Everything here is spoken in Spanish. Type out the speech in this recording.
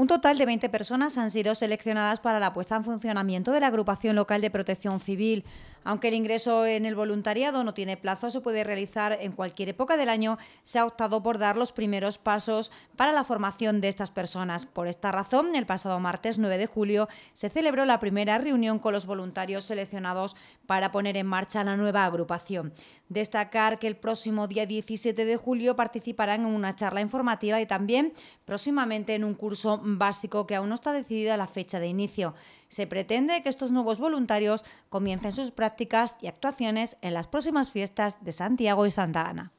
Un total de 20 personas han sido seleccionadas para la puesta en funcionamiento de la agrupación local de protección civil. Aunque el ingreso en el voluntariado no tiene plazo, se puede realizar en cualquier época del año, se ha optado por dar los primeros pasos para la formación de estas personas. Por esta razón, el pasado martes 9 de julio se celebró la primera reunión con los voluntarios seleccionados para poner en marcha la nueva agrupación. Destacar que el próximo día 17 de julio participarán en una charla informativa y también próximamente en un curso básico que aún no está decidida la fecha de inicio se pretende que estos nuevos voluntarios comiencen sus prácticas y actuaciones en las próximas fiestas de Santiago y Santa Ana.